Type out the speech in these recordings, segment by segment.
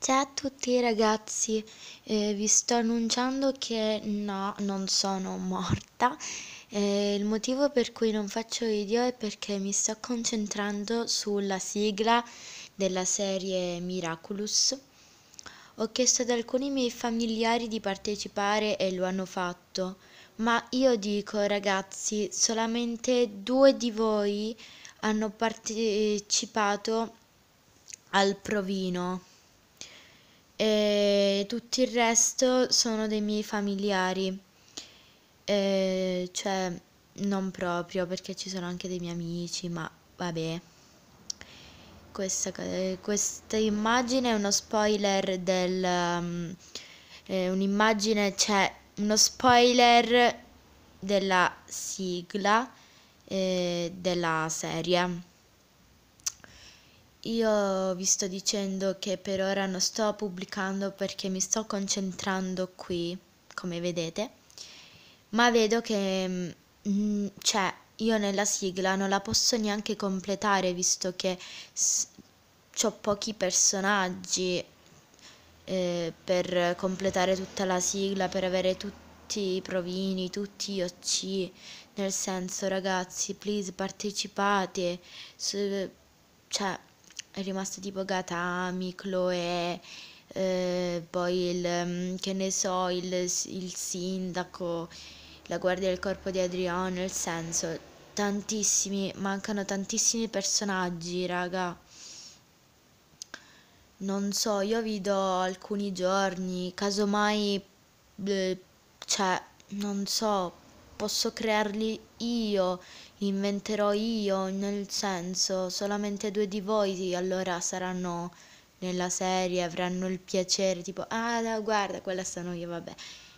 Ciao a tutti ragazzi, eh, vi sto annunciando che no, non sono morta. Eh, il motivo per cui non faccio video è perché mi sto concentrando sulla sigla della serie Miraculous. Ho chiesto ad alcuni miei familiari di partecipare e lo hanno fatto, ma io dico ragazzi, solamente due di voi hanno partecipato al provino e tutto il resto sono dei miei familiari, e cioè non proprio perché ci sono anche dei miei amici, ma vabbè. Questa, questa immagine è uno spoiler del... Um, un'immagine, cioè uno spoiler della sigla eh, della serie. Io vi sto dicendo che per ora non sto pubblicando perché mi sto concentrando qui, come vedete, ma vedo che mm, cioè, io nella sigla non la posso neanche completare visto che ho pochi personaggi eh, per completare tutta la sigla, per avere tutti i provini, tutti gli OC, nel senso ragazzi, please partecipate, su, cioè è rimasto tipo Gatami, Chloe, eh, poi il, mm, che ne so, il, il sindaco, la guardia del corpo di Adriano, nel senso, tantissimi, mancano tantissimi personaggi, raga. Non so, io vi do alcuni giorni, casomai, cioè, non so, posso crearli io, li inventerò io, nel senso solamente due di voi allora saranno nella serie, avranno il piacere tipo ah no, guarda quella sono io, vabbè.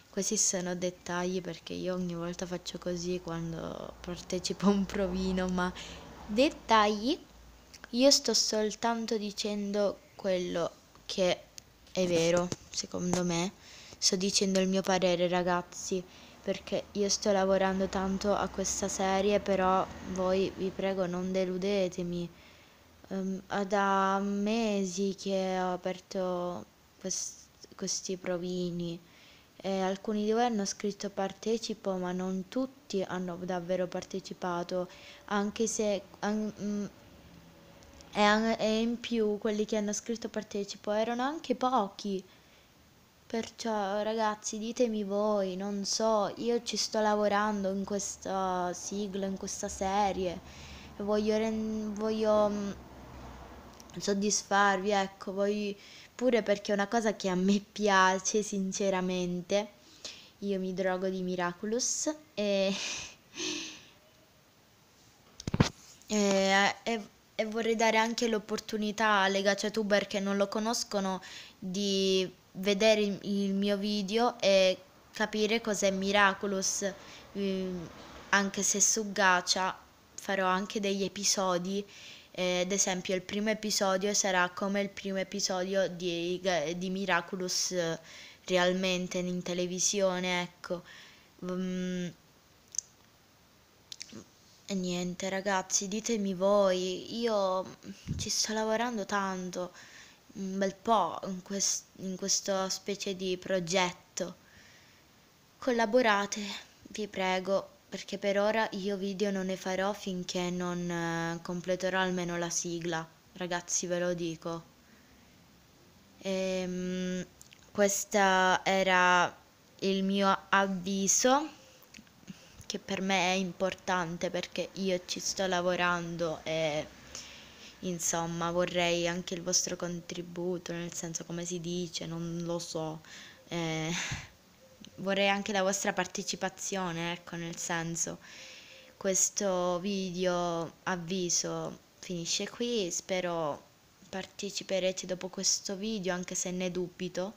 Questi sono dettagli perché io ogni volta faccio così quando partecipo a un provino, ma dettagli io sto soltanto dicendo quello che è vero, secondo me. Sto dicendo il mio parere, ragazzi perché io sto lavorando tanto a questa serie, però voi vi prego non deludetemi. Um, da mesi che ho aperto quest questi provini e alcuni di voi hanno scritto partecipo, ma non tutti hanno davvero partecipato, anche se... Um, e in più quelli che hanno scritto partecipo erano anche pochi. Perciò ragazzi ditemi voi, non so, io ci sto lavorando in questa sigla, in questa serie, voglio, voglio mm, soddisfarvi, ecco, voglio, pure perché è una cosa che a me piace sinceramente, io mi drogo di Miraculous e, e, e e vorrei dare anche l'opportunità alle gacciatuber che non lo conoscono di vedere il, mio video e capire cos'è Miraculous, mm, anche se su Gacha farò anche degli episodi, eh, ad esempio il primo episodio sarà come il primo episodio di, di Miraculous eh, realmente in televisione, ecco. Mm. e niente ragazzi, ditemi voi, io ci sto lavorando tanto un bel po' in, quest- in questa specie di progetto. Collaborate, vi prego, perché per ora io video non ne farò finché non eh, completerò almeno la sigla, ragazzi ve lo dico. Ehm, questo era il mio avviso, che per me è importante perché io ci sto lavorando e Insomma, vorrei anche il vostro contributo, nel senso come si dice, non lo so. Eh, vorrei anche la vostra partecipazione, ecco, nel senso questo video avviso finisce qui, spero parteciperete dopo questo video anche se ne dubito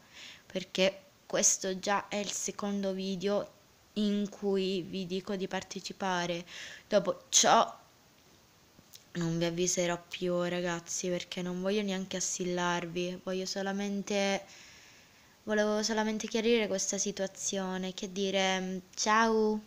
perché questo già è il secondo video in cui vi dico di partecipare. Dopo ciò non vi avviserò più ragazzi perché non voglio neanche assillarvi, voglio solamente... Volevo solamente chiarire questa situazione, che dire mm, ciao!